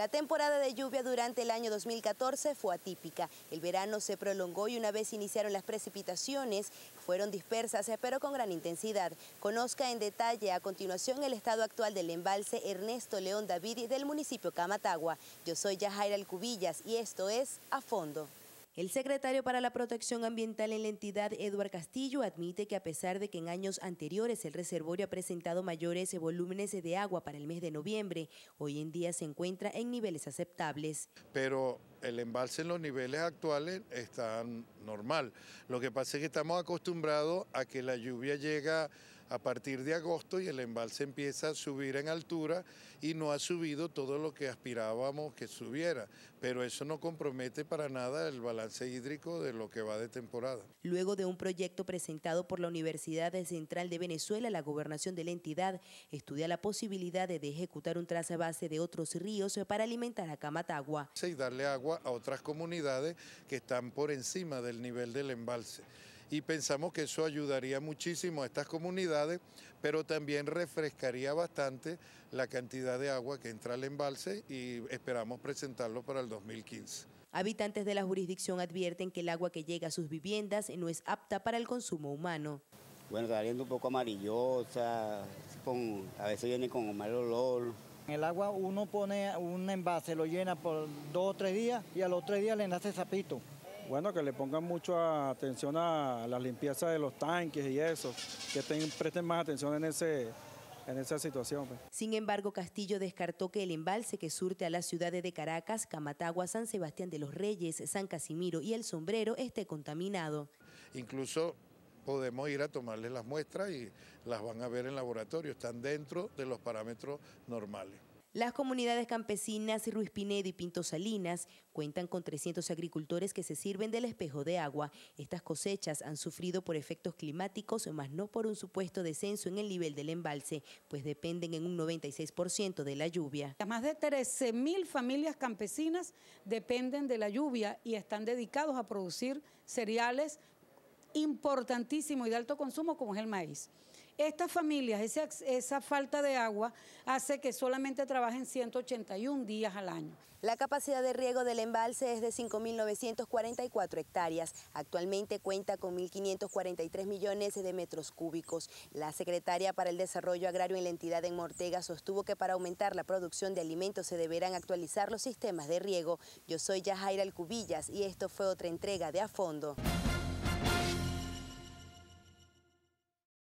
La temporada de lluvia durante el año 2014 fue atípica. El verano se prolongó y una vez iniciaron las precipitaciones, fueron dispersas eh, pero con gran intensidad. Conozca en detalle a continuación el estado actual del embalse Ernesto León David del municipio Camatagua. Yo soy Yajaira Alcubillas y esto es A Fondo. El secretario para la Protección Ambiental en la entidad, Eduard Castillo, admite que a pesar de que en años anteriores el reservorio ha presentado mayores volúmenes de agua para el mes de noviembre, hoy en día se encuentra en niveles aceptables. Pero el embalse en los niveles actuales está normal. Lo que pasa es que estamos acostumbrados a que la lluvia llega a partir de agosto y el embalse empieza a subir en altura y no ha subido todo lo que aspirábamos que subiera, pero eso no compromete para nada el balance hídrico de lo que va de temporada. Luego de un proyecto presentado por la Universidad Central de Venezuela, la gobernación de la entidad estudia la posibilidad de ejecutar un base de otros ríos para alimentar a Camatagua. Y darle agua a otras comunidades que están por encima del nivel del embalse y pensamos que eso ayudaría muchísimo a estas comunidades, pero también refrescaría bastante la cantidad de agua que entra al embalse y esperamos presentarlo para el 2015. Habitantes de la jurisdicción advierten que el agua que llega a sus viviendas no es apta para el consumo humano. Bueno, saliendo un poco amarillosa, a veces viene con mal olor. En el agua uno pone un envase, lo llena por dos o tres días y a los tres días le nace sapito. Bueno, que le pongan mucha atención a la limpieza de los tanques y eso, que presten más atención en ese, en esa situación. Pues. Sin embargo, Castillo descartó que el embalse que surte a las ciudades de Caracas, Camatagua, San Sebastián de los Reyes, San Casimiro y El Sombrero esté contaminado. Incluso podemos ir a tomarles las muestras y las van a ver en laboratorio, están dentro de los parámetros normales. Las comunidades campesinas Ruiz Pinedo y Pinto Salinas cuentan con 300 agricultores que se sirven del espejo de agua. Estas cosechas han sufrido por efectos climáticos, más no por un supuesto descenso en el nivel del embalse, pues dependen en un 96% de la lluvia. Más de 13.000 familias campesinas dependen de la lluvia y están dedicados a producir cereales importantísimos y de alto consumo como es el maíz. Estas familias, esa, falta de agua hace que solamente trabajen 181 días al año. La capacidad de riego del embalse es de 5.944 hectáreas. Actualmente cuenta con 1.543 millones de metros cúbicos. La secretaria para el Desarrollo Agrario en la entidad en Mortega sostuvo que para aumentar la producción de alimentos se deberán actualizar los sistemas de riego. Yo soy Yajaira Alcubillas y esto fue otra entrega de A Fondo.